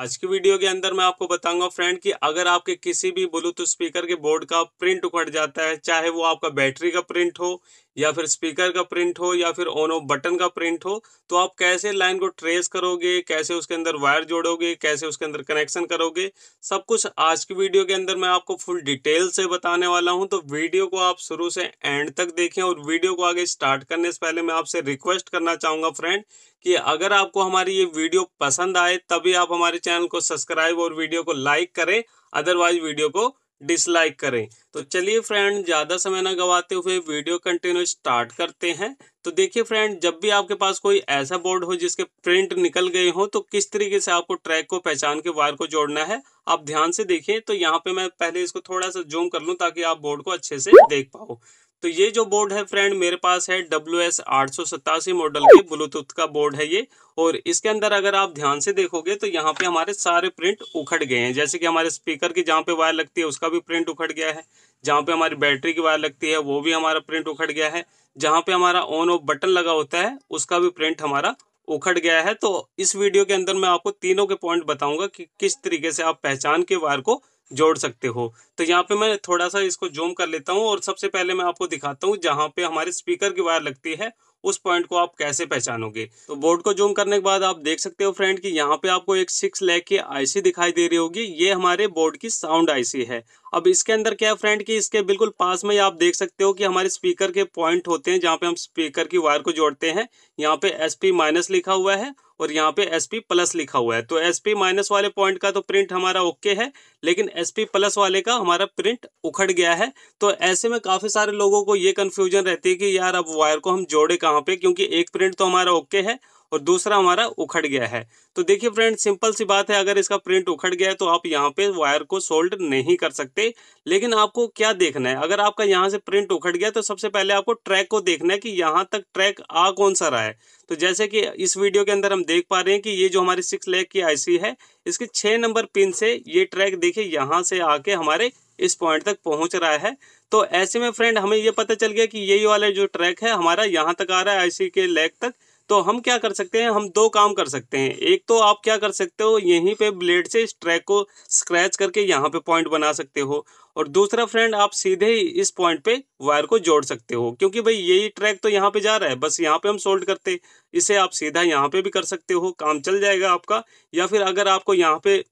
आज की वीडियो के अंदर मैं आपको बताऊंगा फ्रेंड कि अगर आपके किसी भी ब्लूटूथ स्पीकर के बोर्ड का प्रिंट उखड़ जाता है चाहे वो आपका बैटरी का प्रिंट हो या फिर स्पीकर का प्रिंट हो या फिर ऑन ऑफ बटन का प्रिंट हो तो आप कैसे लाइन को ट्रेस करोगे कैसे उसके अंदर वायर जोड़ोगे कैसे उसके अंदर कनेक्शन करोगे सब कुछ आज की वीडियो के अंदर मैं आपको फुल डिटेल से बताने वाला हूं तो वीडियो को आप शुरू से एंड तक देखें और वीडियो को आगे स्टार्ट करने से पहले मैं आपसे रिक्वेस्ट करना चाहूँगा फ्रेंड कि अगर आपको हमारी ये वीडियो पसंद आए तभी आप हमारे चैनल को सब्सक्राइब और वीडियो को लाइक करें अदरवाइज वीडियो को डिसलाइक करें तो चलिए फ्रेंड ज़्यादा समय ना गवाते हुए वीडियो कंटिन्यू स्टार्ट करते हैं तो देखिए फ्रेंड जब भी आपके पास कोई ऐसा बोर्ड हो जिसके प्रिंट निकल गए हो तो किस तरीके से आपको ट्रैक को पहचान के वायर को जोड़ना है आप ध्यान से देखिए तो यहाँ पे मैं पहले इसको थोड़ा सा जूम कर लूँ ताकि आप बोर्ड को अच्छे से देख पाओ तो ये जो बोर्ड है फ्रेंड मेरे पास है डब्ल्यू एस आठ सौ सतासी मॉडल की ब्लूटूथ का बोर्ड है ये और इसके अंदर अगर आप ध्यान से देखोगे तो यहाँ पे हमारे सारे प्रिंट उखड़ गए हैं जैसे कि हमारे स्पीकर की जहाँ पे वायर लगती है उसका भी प्रिंट उखड़ गया है जहाँ पे हमारी बैटरी की वायर लगती है वो भी हमारा प्रिंट उखड़ गया है जहाँ पे हमारा ऑन ऑफ बटन लगा होता है उसका भी प्रिंट हमारा उखड़ गया है तो इस वीडियो के अंदर मैं आपको तीनों के पॉइंट बताऊंगा कि किस तरीके से आप पहचान के वायर को जोड़ सकते हो तो यहाँ पे मैं थोड़ा सा इसको जूम कर लेता हूँ और सबसे पहले मैं आपको दिखाता हूँ जहाँ पे हमारे स्पीकर की वायर लगती है उस पॉइंट को आप कैसे पहचानोगे तो बोर्ड को जूम करने के बाद आप देख सकते हो फ्रेंड कि यहाँ पे आपको एक सिक्स लैक की आईसी दिखाई दे रही होगी ये हमारे बोर्ड की साउंड आईसी है अब इसके अंदर क्या है फ्रेंड कि इसके बिल्कुल पास में ही आप देख सकते हो कि हमारे स्पीकर के पॉइंट होते हैं जहाँ पे हम स्पीकर की वायर को जोड़ते हैं यहाँ पे एस पी माइनस लिखा हुआ है और यहाँ पे एस पी प्लस लिखा हुआ है तो एस पी माइनस वाले पॉइंट का तो प्रिंट हमारा ओके है लेकिन एस पी प्लस वाले का हमारा प्रिंट उखड़ गया है तो ऐसे में काफ़ी सारे लोगों को ये कन्फ्यूजन रहती है कि यार अब वायर को हम जोड़े कहाँ पे क्योंकि एक प्रिंट तो हमारा ओके है और दूसरा हमारा उखड़ गया है तो देखिए फ्रेंड सिंपल सी बात है अगर इसका प्रिंट उखड़ गया है तो आप यहाँ पे वायर को सोल्ड नहीं कर सकते लेकिन आपको क्या देखना है अगर आपका यहाँ से प्रिंट उखड़ गया तो सबसे पहले आपको ट्रैक को देखना है कि यहाँ तक ट्रैक आ कौन सा रहा है तो जैसे कि इस वीडियो के अंदर हम देख पा रहे हैं कि ये जो हमारी सिक्स लेग की आई है इसके छः नंबर पिन से ये ट्रैक देखिए यहाँ से आके हमारे इस पॉइंट तक पहुंच रहा है तो ऐसे में फ्रेंड हमें ये पता चल गया कि यही वाला जो ट्रैक है हमारा यहाँ तक आ रहा है आई के लेग तक तो हम क्या कर सकते हैं हम दो काम कर सकते हैं एक तो आप क्या कर सकते हो यहीं पे ब्लेड से इस ट्रैक को स्क्रैच करके यहाँ पे पॉइंट बना सकते हो और दूसरा फ्रेंड आप सीधे ही इस पॉइंट पे वायर को जोड़ सकते हो क्योंकि भाई यही ट्रैक तो यहाँ पे जा रहा है बस यहाँ पे हम सोल्ड करते इसे आप सीधा यहाँ पे भी कर सकते हो काम चल जाएगा आपका या फिर अगर आपको यहाँ पे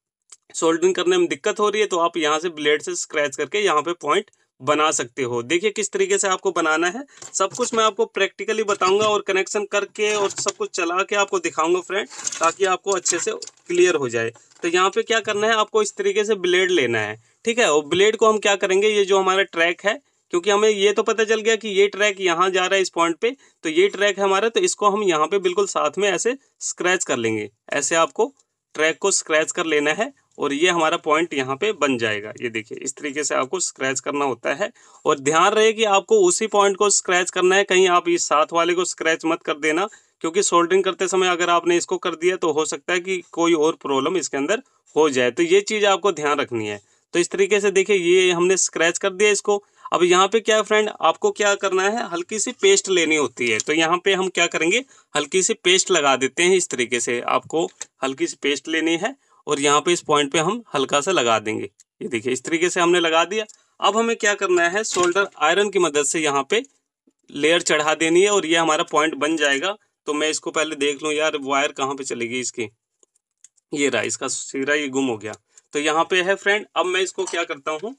सोल्डिंग करने में दिक्कत हो रही है तो आप यहाँ से ब्लेड से स्क्रैच करके यहाँ पे पॉइंट बना सकते हो देखिए किस तरीके से आपको बनाना है सब कुछ मैं आपको प्रैक्टिकली बताऊंगा और कनेक्शन करके और सब कुछ चला के आपको दिखाऊंगा फ्रेंड ताकि आपको अच्छे से क्लियर हो जाए तो यहाँ पे क्या करना है आपको इस तरीके से ब्लेड लेना है ठीक है और ब्लेड को हम क्या करेंगे ये जो हमारा ट्रैक है क्योंकि हमें ये तो पता चल गया कि ये ट्रैक यहाँ जा रहा है इस पॉइंट पे तो ये ट्रैक है हमारा तो इसको हम यहाँ पे बिल्कुल साथ में ऐसे स्क्रैच कर लेंगे ऐसे आपको ट्रैक को स्क्रैच कर लेना है और ये हमारा पॉइंट यहाँ पे बन जाएगा ये देखिए इस तरीके से आपको स्क्रैच करना होता है और ध्यान रहे कि आपको उसी पॉइंट को स्क्रैच करना है कहीं आप इस साथ वाले को स्क्रैच मत कर देना क्योंकि सोल्डरिंग करते समय अगर आपने इसको कर दिया तो हो सकता है कि कोई और प्रॉब्लम इसके अंदर हो जाए तो ये चीज़ आपको ध्यान रखनी है तो इस तरीके से देखिए ये हमने स्क्रैच कर दिया इसको अब यहाँ पे क्या है फ्रेंड आपको क्या करना है हल्की सी पेस्ट लेनी होती है तो यहाँ पे हम क्या करेंगे हल्की सी पेस्ट लगा देते हैं इस तरीके से आपको हल्की सी पेस्ट लेनी है और यहाँ पे इस पॉइंट पे हम हल्का सा लगा देंगे ये देखिए इस तरीके से हमने लगा दिया अब हमें क्या करना है शोल्डर आयरन की मदद से यहाँ पे लेयर चढ़ा देनी है और ये हमारा पॉइंट बन जाएगा तो मैं इसको पहले देख लूँ यार वायर कहाँ पे चलेगी इसकी ये रहा इसका सिरा ये गुम हो गया तो यहाँ पे है फ्रेंड अब मैं इसको क्या करता हूँ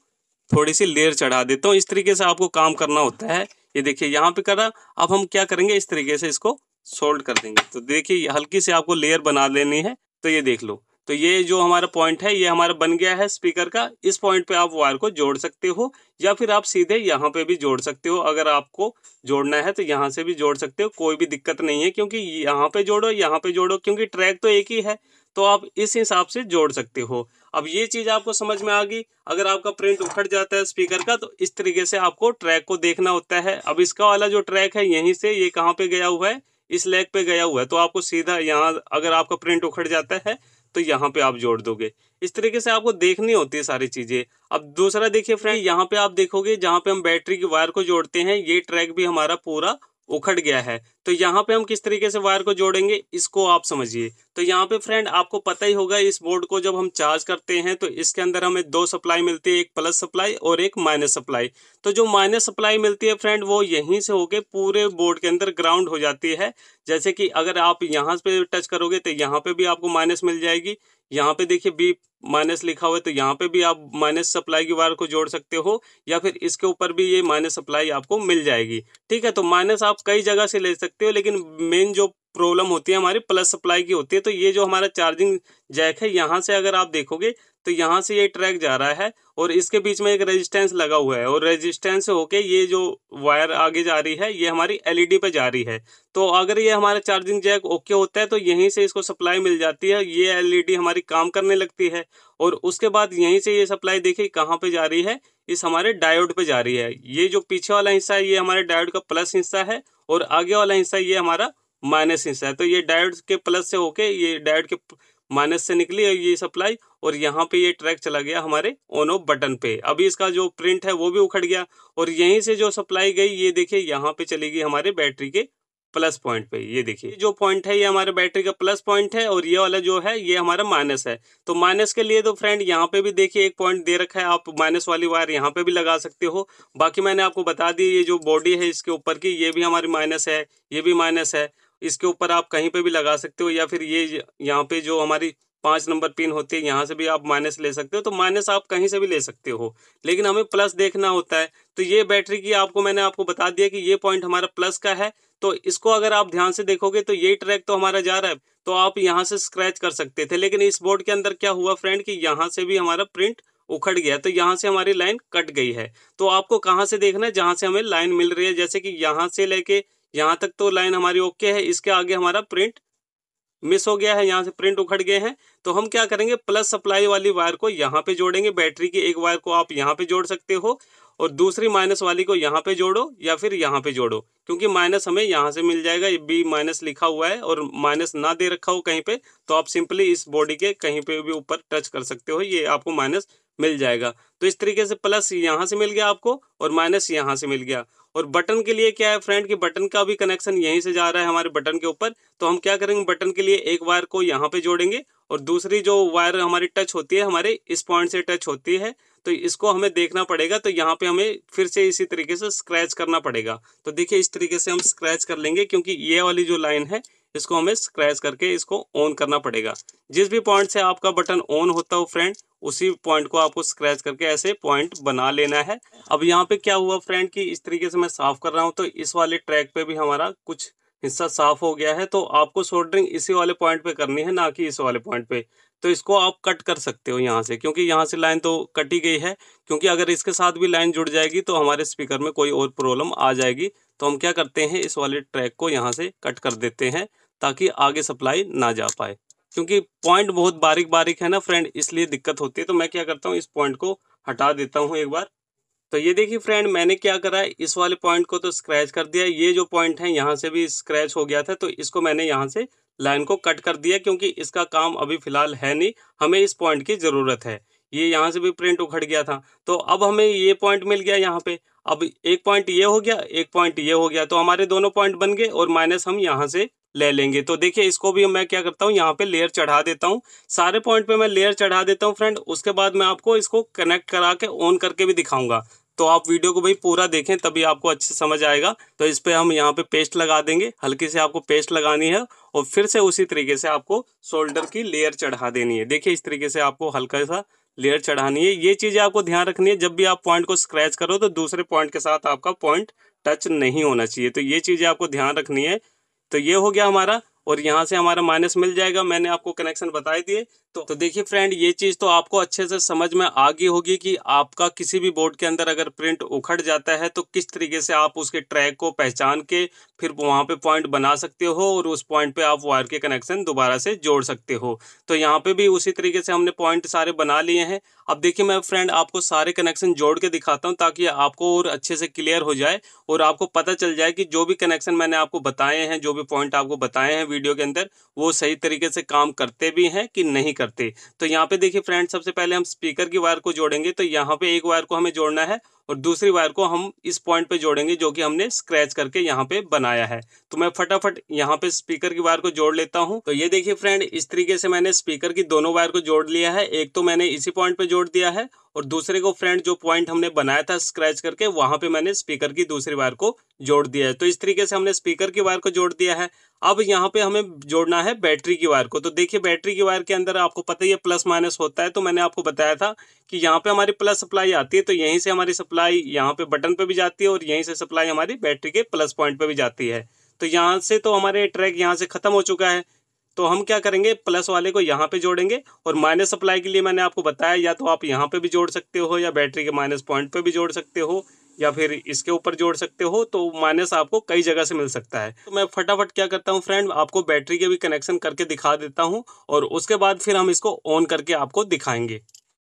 थोड़ी सी लेयर चढ़ा देता हूँ इस तरीके से आपको काम करना होता है ये देखिए यहाँ पे करा अब हम क्या करेंगे इस तरीके से इसको सोल्ड कर देंगे तो देखिए हल्की से आपको लेयर बना लेनी है तो ये देख लो तो ये जो हमारा पॉइंट है ये हमारा बन गया है स्पीकर का इस पॉइंट पे आप वायर को जोड़ सकते हो या फिर आप सीधे यहाँ पे भी जोड़ सकते हो अगर आपको जोड़ना है तो यहाँ से भी जोड़ सकते हो कोई भी दिक्कत नहीं है क्योंकि यहाँ पे जोड़ो यहाँ पे जोड़ो क्योंकि ट्रैक तो एक ही है तो आप इस हिसाब से जोड़ सकते हो अब ये चीज़ आपको समझ में आ गई अगर आपका प्रिंट उखड़ जाता है स्पीकर का तो इस तरीके से आपको ट्रैक को देखना होता है अब इसका वाला जो ट्रैक है यहीं से ये कहाँ पे गया हुआ है इस लेग पे गया हुआ है तो आपको सीधा यहाँ अगर आपका प्रिंट उखड़ जाता है तो यहाँ पे आप जोड़ दोगे इस तरीके से आपको देखनी होती है सारी चीज़ें अब दूसरा देखिए फ्रेंड यहाँ पे आप देखोगे जहाँ पे हम बैटरी की वायर को जोड़ते हैं ये ट्रैक भी हमारा पूरा उखड़ गया है तो यहाँ पे हम किस तरीके से वायर को जोड़ेंगे इसको आप समझिए तो यहाँ पे फ्रेंड आपको पता ही होगा इस बोर्ड को जब हम चार्ज करते हैं तो इसके अंदर हमें दो सप्लाई मिलती है एक प्लस सप्लाई और एक माइनस सप्लाई तो जो माइनस सप्लाई मिलती है फ्रेंड वो यहीं से होके पूरे बोर्ड के अंदर ग्राउंड हो जाती है जैसे कि अगर आप यहाँ पे टच करोगे तो यहाँ पे भी आपको माइनस मिल जाएगी यहाँ पे देखिए बी माइनस लिखा हुआ है तो यहाँ पे भी आप माइनस सप्लाई की वायर को जोड़ सकते हो या फिर इसके ऊपर भी ये माइनस सप्लाई आपको मिल जाएगी ठीक है तो माइनस आप कई जगह से ले सकते हो लेकिन मेन जो प्रॉब्लम होती है हमारी प्लस सप्लाई की होती है तो ये जो हमारा चार्जिंग जैक है यहाँ से अगर आप देखोगे तो यहाँ से ये ट्रैक जा रहा है और इसके बीच में एक रेजिस्टेंस लगा हुआ है और रेजिस्टेंस होके ये जो वायर आगे जा रही है ये हमारी एलईडी e पे जा रही है तो अगर ये हमारा चार्जिंग जैक ओके होता है तो यहीं से इसको सप्लाई मिल जाती है ये एलईडी e हमारी काम करने लगती है और उसके बाद यहीं से ये सप्लाई देखिए कहाँ पर जा रही है इस हमारे डायोड पे जा रही है ये जो पीछे वाला हिस्सा है ये हमारे डायोड का प्लस हिस्सा है और आगे वाला हिस्सा ये हमारा माइनस हिस्सा है तो ये डायोड के प्लस से होके ये डायोड के माइनस से निकली और ये सप्लाई और यहाँ पे ये ट्रैक चला गया हमारे ऑन ऑफ बटन पे अभी इसका जो प्रिंट है वो भी उखड़ गया और यहीं से जो सप्लाई गई ये देखिए यहाँ पे चली गई हमारे बैटरी के प्लस पॉइंट पे ये देखिए जो पॉइंट है ये हमारे बैटरी का प्लस पॉइंट है और ये वाला जो है ये हमारा माइनस है तो माइनस के लिए तो फ्रेंड यहाँ पे भी देखिए एक पॉइंट दे रखा है आप माइनस वाली वायर यहाँ पे भी लगा सकते हो बाकी मैंने आपको बता दी ये जो बॉडी है इसके ऊपर की ये भी हमारी माइनस है ये भी माइनस है इसके ऊपर आप कहीं पे भी लगा सकते हो या फिर ये यहाँ पे जो हमारी पांच नंबर पिन होती है यहाँ से भी आप माइनस ले सकते हो तो माइनस आप कहीं से भी ले सकते हो लेकिन हमें प्लस देखना होता है तो ये बैटरी की आपको मैंने आपको बता दिया कि ये पॉइंट हमारा प्लस का है तो इसको अगर आप ध्यान से देखोगे तो ये ट्रैक तो हमारा जा रहा है तो आप यहाँ से स्क्रैच कर सकते थे लेकिन इस बोर्ड के अंदर क्या हुआ फ्रेंड कि यहाँ से भी हमारा प्रिंट उखड़ गया तो यहाँ से हमारी लाइन कट गई है तो आपको कहाँ से देखना है जहाँ से हमें लाइन मिल रही है जैसे कि यहाँ से लेके यहाँ तक तो लाइन हमारी ओके है इसके आगे हमारा प्रिंट मिस हो गया है यहाँ से प्रिंट उखड़ गए हैं तो हम क्या करेंगे प्लस सप्लाई वाली वायर को यहाँ पे जोड़ेंगे बैटरी की एक वायर को आप यहाँ पे जोड़ सकते हो और दूसरी माइनस वाली को यहाँ पे जोड़ो या फिर यहाँ पे जोड़ो क्योंकि माइनस हमें यहाँ से मिल जाएगा बी माइनस लिखा हुआ है और माइनस ना दे रखा हो कहीं पे तो आप सिंपली इस बॉडी के कहीं पे भी ऊपर टच कर सकते हो ये आपको माइनस मिल जाएगा तो इस तरीके से प्लस यहाँ से मिल गया आपको और माइनस यहाँ से मिल गया और बटन के लिए क्या है फ्रेंड कि बटन का भी कनेक्शन यहीं से जा रहा है हमारे बटन के ऊपर तो हम क्या करेंगे बटन के लिए एक वायर को यहाँ पे जोड़ेंगे और दूसरी जो वायर हमारी टच होती है हमारे इस पॉइंट से टच होती है तो इसको हमें देखना पड़ेगा तो यहाँ पे हमें फिर से इसी तरीके से स्क्रैच करना पड़ेगा तो देखिए इस तरीके से हम स्क्रैच कर लेंगे क्योंकि ये वाली जो लाइन है इसको हमें स्क्रैच करके इसको ऑन करना पड़ेगा जिस भी पॉइंट से आपका बटन ऑन होता हो फ्रेंड उसी पॉइंट को आपको स्क्रैच करके ऐसे पॉइंट बना लेना है अब यहाँ पे क्या हुआ फ्रेंड कि इस तरीके से मैं साफ कर रहा हूँ तो इस वाले ट्रैक पे भी हमारा कुछ हिस्सा साफ हो गया है तो आपको सोल्डरिंग इसी वाले पॉइंट पे करनी है ना कि इस वाले पॉइंट पे तो इसको आप कट कर सकते हो यहाँ से क्योंकि यहाँ से लाइन तो कटी गई है क्योंकि अगर इसके साथ भी लाइन जुड़ जाएगी तो हमारे स्पीकर में कोई और प्रॉब्लम आ जाएगी तो हम क्या करते हैं इस वाले ट्रैक को यहाँ से कट कर देते हैं ताकि आगे सप्लाई ना जा पाए क्योंकि पॉइंट बहुत बारीक बारीक है ना फ्रेंड इसलिए दिक्कत होती है तो मैं क्या करता हूँ इस पॉइंट को हटा देता हूँ एक बार तो ये देखिए फ्रेंड मैंने क्या करा है इस वाले पॉइंट को तो स्क्रैच कर दिया ये जो पॉइंट है यहाँ से भी स्क्रैच हो गया था तो इसको मैंने यहाँ से लाइन को कट कर दिया क्योंकि इसका काम अभी फिलहाल है नहीं हमें इस पॉइंट की ज़रूरत है ये यहाँ से भी प्रिंट उखड़ गया था तो अब हमें ये पॉइंट मिल गया यहाँ पे अब एक पॉइंट ये हो गया एक पॉइंट ये हो गया तो हमारे दोनों पॉइंट बन गए और माइनस हम यहाँ से ले लेंगे तो देखिए इसको भी मैं क्या करता हूँ यहाँ पे लेयर चढ़ा देता हूँ सारे पॉइंट पे मैं लेयर चढ़ा देता हूँ फ्रेंड उसके बाद मैं आपको इसको कनेक्ट करा के ऑन करके भी दिखाऊंगा तो आप वीडियो को भाई पूरा देखें तभी आपको अच्छे समझ आएगा तो इस पर हम यहाँ पे पेस्ट लगा देंगे हल्की से आपको पेस्ट लगानी है और फिर से उसी तरीके से आपको शोल्डर की लेयर चढ़ा देनी है देखिए इस तरीके से आपको हल्का सा लेयर चढ़ानी है ये चीजें आपको ध्यान रखनी है जब भी आप पॉइंट को स्क्रैच करो तो दूसरे पॉइंट के साथ आपका पॉइंट टच नहीं होना चाहिए तो ये चीज़ें आपको ध्यान रखनी है तो ये हो गया हमारा और यहाँ से हमारा माइनस मिल जाएगा मैंने आपको कनेक्शन बताए दिए तो, तो देखिए फ्रेंड ये चीज़ तो आपको अच्छे से समझ में आ गई होगी कि आपका किसी भी बोर्ड के अंदर अगर प्रिंट उखड़ जाता है तो किस तरीके से आप उसके ट्रैक को पहचान के फिर वहाँ पे पॉइंट बना सकते हो और उस पॉइंट पे आप वायर के कनेक्शन दोबारा से जोड़ सकते हो तो यहाँ पे भी उसी तरीके से हमने पॉइंट सारे बना लिए हैं अब देखिए मैं फ्रेंड आपको सारे कनेक्शन जोड़ के दिखाता हूँ ताकि आपको और अच्छे से क्लियर हो जाए और आपको पता चल जाए कि जो भी कनेक्शन मैंने आपको बताए हैं जो भी पॉइंट आपको बताए हैं वीडियो के अंदर वो सही तरीके से काम करते भी हैं कि नहीं करते तो यहाँ पे देखिए फ्रेंड सबसे पहले हम स्पीकर की वायर को जोड़ेंगे तो यहाँ पे एक वायर को हमें जोड़ना है और दूसरी वायर को हम इस पॉइंट पे जोड़ेंगे जो कि हमने स्क्रैच करके यहाँ पे बनाया है तो मैं फटाफट यहाँ पे स्पीकर की वायर को जोड़ लेता हूँ तो ये देखिए फ्रेंड इस तरीके से मैंने स्पीकर की दोनों वायर को जोड़ लिया है एक तो मैंने इसी पॉइंट पे जोड़ दिया है और दूसरे को फ्रेंड जो पॉइंट हमने बनाया था स्क्रैच करके वहां पे मैंने स्पीकर की दूसरी वायर को जोड़ दिया है तो इस तरीके से हमने स्पीकर की वायर को जोड़ दिया है अब यहाँ पे हमें जोड़ना है बैटरी की वायर को तो देखिए बैटरी की वायर के अंदर आपको पता ही है प्लस माइनस होता है तो मैंने आपको बताया था कि यहाँ पे हमारी प्लस सप्लाई आती है तो यहीं से हमारी सप्लाई यहाँ पे बटन पे भी जाती है और यहीं से सप्लाई हमारी बैटरी के प्लस पॉइंट पे भी जाती है तो यहाँ से तो हमारे ट्रैक यहाँ से खत्म हो चुका है तो हम क्या करेंगे प्लस वाले को यहाँ पे जोड़ेंगे और माइनस सप्लाई के लिए मैंने आपको बताया या तो आप यहाँ पे भी जोड़ सकते हो या बैटरी के माइनस पॉइंट पे भी जोड़ सकते हो या फिर इसके ऊपर जोड़ सकते हो तो माइनस आपको कई जगह से मिल सकता है तो मैं फटाफट क्या करता हूँ फ्रेंड आपको बैटरी के भी कनेक्शन करके दिखा देता हूँ और उसके बाद फिर हम इसको ऑन करके आपको दिखाएंगे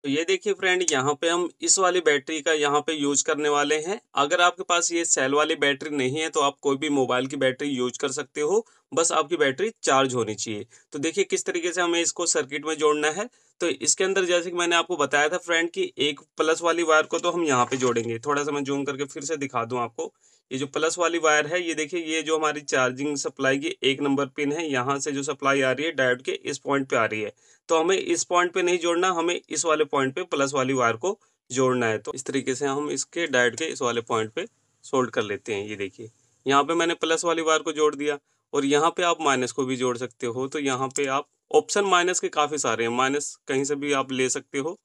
तो ये देखिए फ्रेंड यहाँ पे हम इस वाली बैटरी का यहाँ पे यूज करने वाले हैं अगर आपके पास ये सेल वाली बैटरी नहीं है तो आप कोई भी मोबाइल की बैटरी यूज कर सकते हो बस आपकी बैटरी चार्ज होनी चाहिए तो देखिए किस तरीके से हमें इसको सर्किट में जोड़ना है तो इसके अंदर जैसे कि मैंने आपको बताया था फ्रेंड की एक प्लस वाली वायर को तो हम यहाँ पे जोड़ेंगे थोड़ा सा मैं जूम करके फिर से दिखा दूँ आपको ये जो प्लस वाली वायर है ये देखिए ये जो हमारी चार्जिंग सप्लाई की एक नंबर पिन है यहाँ से जो सप्लाई आ रही है डायोड के इस पॉइंट पे आ रही है तो हमें इस पॉइंट पे नहीं जोड़ना हमें इस वाले पॉइंट पे प्लस वाली वायर को जोड़ना है तो इस तरीके से हम इसके डायोड के इस वाले पॉइंट पे सोल्ड कर लेते हैं ये देखिए यहाँ पे मैंने प्लस वाली वायर को जोड़ दिया और यहाँ पे आप माइनस को भी जोड़ सकते हो तो यहाँ पे आप ऑप्शन माइनस के काफ़ी सारे हैं माइनस कहीं से भी आप ले सकते हो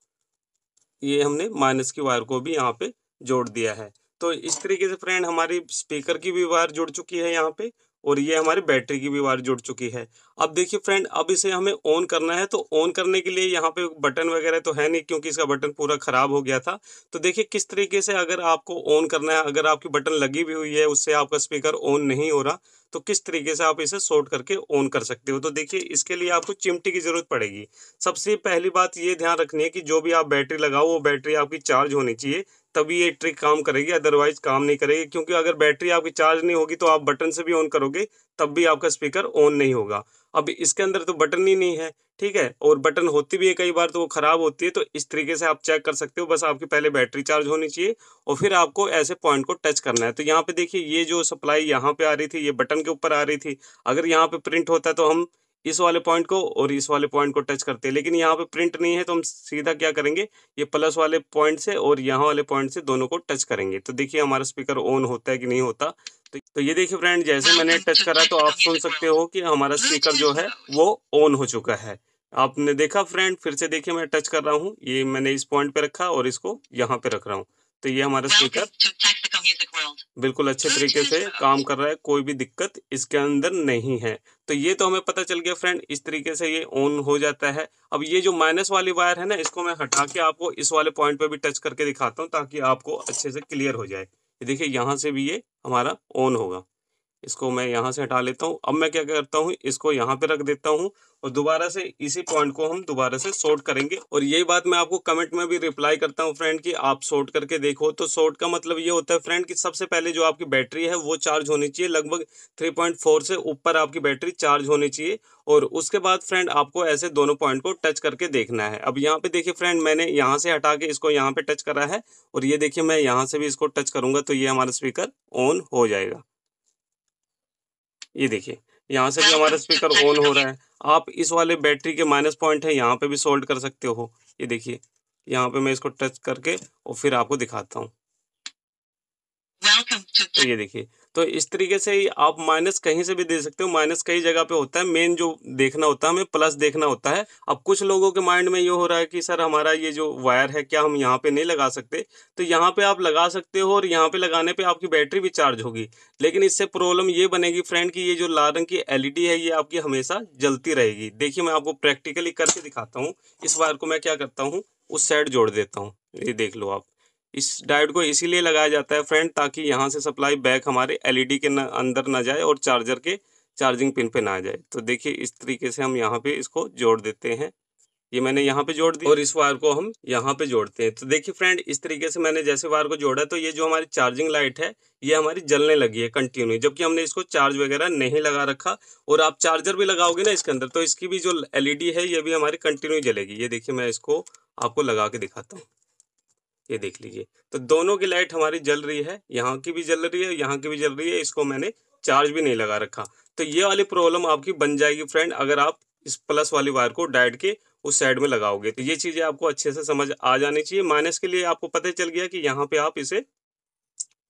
ये हमने माइनस की वायर को भी यहाँ पे जोड़ दिया है तो इस तरीके से फ्रेंड हमारी स्पीकर की भी वायर जुड़ चुकी है यहाँ पे और ये हमारी बैटरी की भी वायर जुड़ चुकी है अब देखिए फ्रेंड अब इसे हमें ऑन करना है तो ऑन करने के लिए यहाँ पे बटन वगैरह तो है नहीं क्योंकि इसका बटन पूरा ख़राब हो गया था तो देखिए किस तरीके से अगर आपको ऑन करना है अगर आपकी बटन लगी भी हुई है उससे आपका स्पीकर ऑन नहीं हो रहा तो किस तरीके से आप इसे शॉर्ट करके ऑन कर सकते हो तो देखिए इसके लिए आपको चिमटी की ज़रूरत पड़ेगी सबसे पहली बात ये ध्यान रखनी है कि जो भी आप बैटरी लगाओ वो बैटरी आपकी चार्ज होनी चाहिए तभी ये ट्रिक काम करेगी अदरवाइज काम नहीं करेगी क्योंकि अगर बैटरी आपकी चार्ज नहीं होगी तो आप बटन से भी ऑन करोगे तब भी आपका स्पीकर ऑन नहीं होगा अब इसके अंदर तो बटन ही नहीं है ठीक है और बटन होती भी है कई बार तो वो ख़राब होती है तो इस तरीके से आप चेक कर सकते हो बस आपकी पहले बैटरी चार्ज होनी चाहिए और फिर आपको ऐसे पॉइंट को टच करना है तो यहाँ पे देखिए ये जो सप्लाई यहाँ पे आ रही थी ये बटन के ऊपर आ रही थी अगर यहाँ पे प्रिंट होता तो हम इस वाले पॉइंट को और इस वाले पॉइंट को टच करते हैं लेकिन यहाँ पे प्रिंट नहीं है तो हम सीधा क्या करेंगे ये प्लस वाले पॉइंट से और यहाँ वाले पॉइंट से दोनों को टच करेंगे तो देखिए हमारा स्पीकर ऑन होता है कि नहीं होता तो, तो ये देखिए फ्रेंड जैसे मैंने टच करा तो आप सुन सकते हो कि हमारा स्पीकर जो है वो ऑन हो चुका है आपने देखा फ्रेंड फिर से देखिए मैं टच कर रहा हूँ ये मैंने इस पॉइंट पे रखा और इसको यहाँ पे रख रहा हूँ तो ये हमारा स्पीकर बिल्कुल अच्छे हाँ तरीके हाँ से काम कर रहा है कोई भी दिक्कत इसके अंदर नहीं है तो ये तो हमें पता चल गया फ्रेंड इस तरीके से ये ऑन हो जाता है अब ये जो माइनस वाली वायर है ना इसको मैं हटा के आपको इस वाले पॉइंट पे भी टच करके दिखाता हूँ ताकि आपको अच्छे से क्लियर हो जाए देखिये यहाँ से भी ये हमारा ऑन होगा इसको मैं यहाँ से हटा लेता हूँ अब मैं क्या करता हूँ इसको यहाँ पे रख देता हूँ और दोबारा से इसी पॉइंट को हम दोबारा से शॉर्ट करेंगे और यही बात मैं आपको कमेंट में भी रिप्लाई करता हूँ फ्रेंड कि आप शॉर्ट करके देखो तो शॉर्ट का मतलब ये होता है फ्रेंड कि सबसे पहले जो आपकी बैटरी है वो चार्ज होनी चाहिए लगभग 3.4 से ऊपर आपकी बैटरी चार्ज होनी चाहिए और उसके बाद फ्रेंड आपको ऐसे दोनों पॉइंट को टच करके देखना है अब यहाँ पे देखिए फ्रेंड मैंने यहाँ से हटा के इसको यहाँ पे टच करा है और ये देखिए मैं यहाँ से भी इसको टच करूंगा तो ये हमारा स्पीकर ऑन हो जाएगा ये देखिए यहाँ से भी हमारा स्पीकर ऑन हो रहा है आप इस वाले बैटरी के माइनस पॉइंट है यहाँ पे भी सोल्ड कर सकते हो ये देखिए यहाँ पे मैं इसको टच करके और फिर आपको दिखाता हूँ तो ये देखिए तो इस तरीके से आप माइनस कहीं से भी दे सकते हो माइनस कई जगह पे होता है मेन जो देखना होता है हमें प्लस देखना होता है अब कुछ लोगों के माइंड में ये हो रहा है कि सर हमारा ये जो वायर है क्या हम यहाँ पे नहीं लगा सकते तो यहाँ पे आप लगा सकते हो और यहाँ पे लगाने पे आपकी बैटरी भी चार्ज होगी लेकिन इससे प्रॉब्लम ये बनेगी फ्रेंड की ये जो लाल रंग की एल है ये आपकी हमेशा जलती रहेगी देखिए मैं आपको प्रैक्टिकली करके दिखाता हूँ इस वायर को मैं क्या करता हूँ उस साइड जोड़ देता हूँ ये देख लो आप इस डायोड को इसीलिए लगाया जाता है फ्रेंड ताकि यहाँ से सप्लाई बैक हमारे एलईडी e के न, अंदर ना जाए और चार्जर के चार्जिंग पिन पे ना जाए तो देखिए इस तरीके से हम यहाँ पे इसको जोड़ देते हैं ये मैंने यहाँ पे जोड़ दिया और इस वायर को हम यहाँ पे जोड़ते हैं तो देखिए फ्रेंड इस तरीके से मैंने जैसे वायर को जोड़ा तो ये जो हमारी चार्जिंग लाइट है ये हमारी जलने लगी है कंटिन्यू जबकि हमने इसको चार्ज वगैरह नहीं लगा रखा और आप चार्जर भी लगाओगे ना इसके अंदर तो इसकी भी जो एलईडी e है ये भी हमारी कंटिन्यू जलेगी ये देखिए मैं इसको आपको लगा के दिखाता हूँ ये देख लीजिए तो दोनों की लाइट हमारी जल रही है यहाँ की भी जल रही है यहाँ की भी जल रही है इसको मैंने चार्ज भी नहीं लगा रखा तो ये वाली प्रॉब्लम आपकी बन जाएगी फ्रेंड अगर आप इस प्लस वाली वायर को डाइट के उस साइड में लगाओगे तो ये चीज़ें आपको अच्छे से समझ आ जानी चाहिए माइनस के लिए आपको पता चल गया कि यहाँ पे आप इसे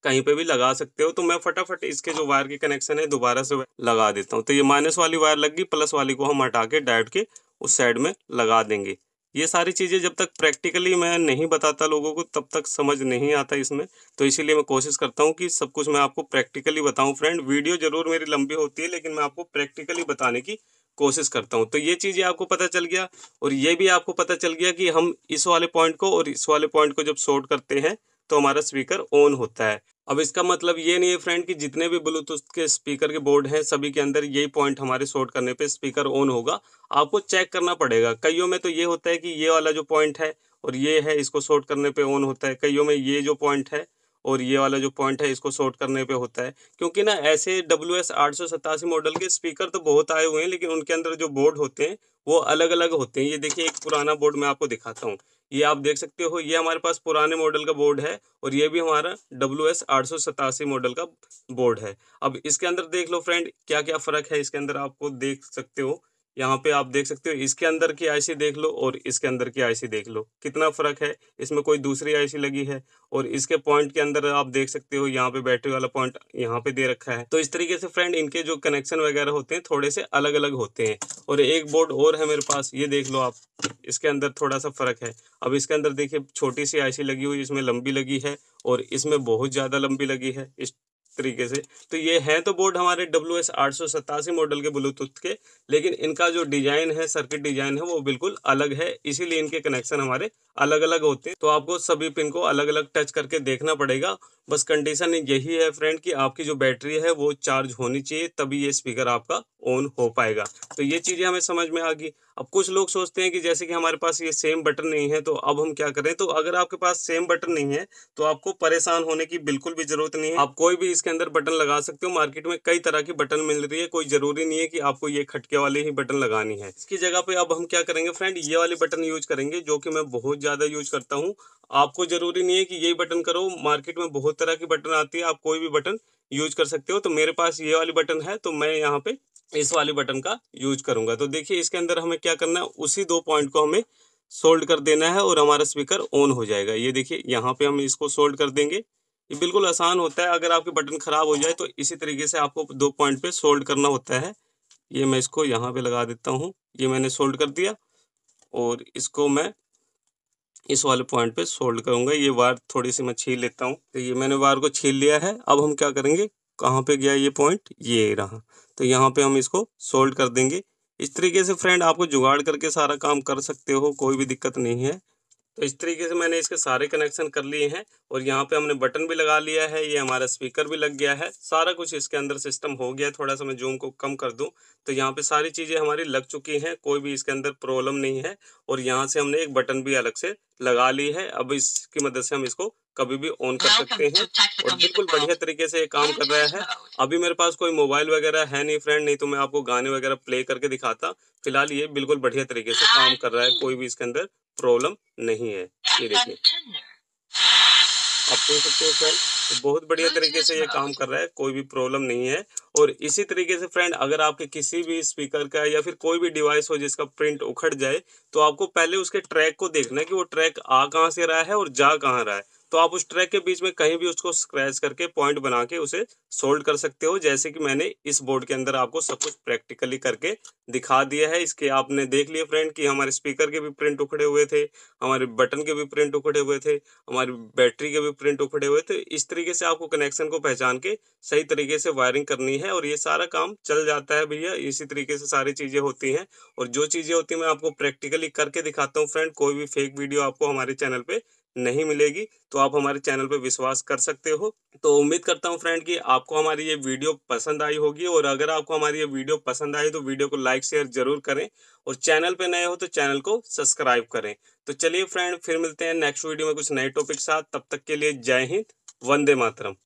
कहीं पे भी लगा सकते हो तो मैं फटाफट इसके जो वायर के कनेक्शन है दोबारा से लगा देता हूँ तो ये माइनस वाली वायर लग गई प्लस वाली को हम हटा के डाइट के उस साइड में लगा देंगे ये सारी चीज़ें जब तक प्रैक्टिकली मैं नहीं बताता लोगों को तब तक समझ नहीं आता इसमें तो इसीलिए मैं कोशिश करता हूँ कि सब कुछ मैं आपको प्रैक्टिकली बताऊँ फ्रेंड वीडियो ज़रूर मेरी लंबी होती है लेकिन मैं आपको प्रैक्टिकली बताने की कोशिश करता हूँ तो ये चीज़ें आपको पता चल गया और ये भी आपको पता चल गया कि हम इस वाले पॉइंट को और इस वाले पॉइंट को जब शॉर्ट करते हैं तो हमारा स्पीकर ऑन होता है अब इसका मतलब ये नहीं है फ्रेंड कि जितने भी ब्लूटूथ के स्पीकर के बोर्ड हैं सभी के अंदर यही पॉइंट हमारे शॉर्ट करने पे स्पीकर ऑन होगा आपको चेक करना पड़ेगा कईयों में तो ये होता है कि ये वाला जो पॉइंट है और ये है इसको शॉर्ट करने पे ऑन होता है कईयों में ये जो पॉइंट है और ये वाला जो पॉइंट है इसको शॉर्ट करने पे होता है क्योंकि ना ऐसे डब्ल्यू एस आठ सौ सतासी मॉडल के स्पीकर तो बहुत आए हुए हैं लेकिन उनके अंदर जो बोर्ड होते हैं वो अलग अलग होते हैं ये देखिए एक पुराना बोर्ड मैं आपको दिखाता हूँ ये आप देख सकते हो ये हमारे पास पुराने मॉडल का बोर्ड है और ये भी हमारा डब्ल्यू एस आठ सौ सतासी मॉडल का बोर्ड है अब इसके अंदर देख लो फ्रेंड क्या क्या फ़र्क है इसके अंदर आपको देख सकते हो यहाँ पे आप देख सकते हो इसके अंदर की आईसी देख लो और इसके अंदर की आईसी देख लो कितना फ़र्क है इसमें कोई दूसरी आईसी लगी है और इसके पॉइंट के अंदर आप देख सकते हो यहाँ पे बैटरी वाला पॉइंट यहाँ पे दे रखा है तो इस तरीके से फ्रेंड इनके जो कनेक्शन वगैरह होते हैं थोड़े से अलग अलग होते हैं और एक बोर्ड और है मेरे पास ये देख लो आप इसके अंदर थोड़ा सा फ़र्क है अब इसके अंदर देखिये छोटी सी आईसी लगी हुई इसमें लंबी लगी है और इसमें बहुत ज़्यादा लंबी लगी है इस तरीके से तो ये हैं तो बोर्ड हमारे डब्ल्यू एस आठ सौ सतासी मॉडल के ब्लूटूथ के लेकिन इनका जो डिज़ाइन है सर्किट डिज़ाइन है वो बिल्कुल अलग है इसीलिए इनके कनेक्शन हमारे अलग अलग होते हैं तो आपको सभी पिन को अलग अलग टच करके देखना पड़ेगा बस कंडीशन यही है फ्रेंड कि आपकी जो बैटरी है वो चार्ज होनी चाहिए तभी ये स्पीकर आपका ऑन हो पाएगा तो ये चीज़ें हमें समझ में आ गई अब कुछ लोग सोचते हैं कि जैसे कि हमारे पास ये सेम बटन नहीं है तो अब हम क्या करें तो अगर आपके पास सेम बटन नहीं है तो आपको परेशान होने की बिल्कुल भी जरूरत नहीं है आप कोई भी इसके अंदर बटन लगा सकते हो मार्केट में कई तरह की बटन मिल रही है कोई जरूरी नहीं है कि आपको ये खटके वाले ही बटन लगानी है इसकी जगह पे अब हम क्या करेंगे फ्रेंड ये वाले बटन यूज करेंगे जो कि मैं बहुत ज्यादा यूज करता हूँ आपको जरूरी नहीं है कि ये बटन करो मार्केट में बहुत तरह की बटन आती है आप कोई भी बटन यूज कर सकते हो तो मेरे पास ये वाली बटन है तो मैं यहाँ पे इस वाली बटन का यूज करूंगा तो देखिए इसके अंदर हमें क्या करना है उसी दो पॉइंट को हमें सोल्ड कर देना है और हमारा स्पीकर ऑन हो जाएगा ये देखिए यहाँ पे हम इसको सोल्ड कर देंगे ये बिल्कुल आसान होता है अगर आपके बटन ख़राब हो जाए तो इसी तरीके से आपको दो पॉइंट पे सोल्ड करना होता है ये मैं इसको यहाँ पे लगा देता हूँ ये मैंने सोल्ड कर दिया और इसको मैं इस वाले पॉइंट पे सोल्ड करूंगा ये वार थोड़ी सी मैं छील लेता हूँ तो ये मैंने वार को छील लिया है अब हम क्या करेंगे कहाँ पे गया ये पॉइंट ये रहा तो यहाँ पे हम इसको सोल्ड कर देंगे इस तरीके से फ्रेंड आपको जुगाड़ करके सारा काम कर सकते हो कोई भी दिक्कत नहीं है तो इस तरीके से मैंने इसके सारे कनेक्शन कर लिए हैं और यहाँ पे हमने बटन भी लगा लिया है ये हमारा स्पीकर भी लग गया है सारा कुछ इसके अंदर सिस्टम हो गया है थोड़ा सा मैं जूम को कम कर दूँ तो यहाँ पे सारी चीज़ें हमारी लग चुकी हैं कोई भी इसके अंदर प्रॉब्लम नहीं है और यहाँ से हमने एक बटन भी अलग से लगा ली है अब इसकी मदद से हम इसको कभी भी ऑन कर सकते हैं और बिल्कुल बढ़िया तरीके से ये काम कर रहा है अभी मेरे पास कोई मोबाइल वगैरह है नहीं फ्रेंड नहीं तो मैं आपको गाने वगैरह प्ले करके दिखाता फिलहाल ये बिल्कुल बढ़िया तरीके से काम कर रहा है कोई भी इसके अंदर प्रॉब्लम नहीं है ये देखिए आप देख सकते हो फ्रेंड बहुत बढ़िया तरीके से ये काम कर रहा है कोई भी प्रॉब्लम नहीं है और इसी तरीके से फ्रेंड अगर आपके किसी भी स्पीकर का या फिर कोई भी डिवाइस हो जिसका प्रिंट उखड़ जाए तो आपको पहले उसके ट्रैक को देखना है कि वो ट्रैक आ कहाँ से रहा है और जा कहाँ रहा है तो आप उस ट्रैक के बीच में कहीं भी उसको स्क्रैच करके पॉइंट बना के उसे सोल्ड कर सकते हो जैसे कि मैंने इस बोर्ड के अंदर आपको सब कुछ प्रैक्टिकली करके दिखा दिया है इसके आपने देख लिए फ्रेंड कि हमारे स्पीकर के भी प्रिंट उखड़े हुए थे हमारे बटन के भी प्रिंट उखड़े हुए थे हमारी बैटरी के भी प्रिंट उखड़े हुए थे इस तरीके से आपको कनेक्शन को पहचान के सही तरीके से वायरिंग करनी है और ये सारा काम चल जाता है भैया इसी तरीके से सारी चीज़ें होती हैं और जो चीज़ें होती हैं मैं आपको प्रैक्टिकली करके दिखाता हूँ फ्रेंड कोई भी फेक वीडियो आपको हमारे चैनल पर नहीं मिलेगी तो आप हमारे चैनल पर विश्वास कर सकते हो तो उम्मीद करता हूँ फ्रेंड कि आपको हमारी ये वीडियो पसंद आई होगी और अगर आपको हमारी ये वीडियो पसंद आई तो वीडियो को लाइक शेयर जरूर करें और चैनल पर नए हो तो चैनल को सब्सक्राइब करें तो चलिए फ्रेंड फिर मिलते हैं नेक्स्ट वीडियो में कुछ नए टॉपिक साथ तब तक के लिए जय हिंद वंदे मातरम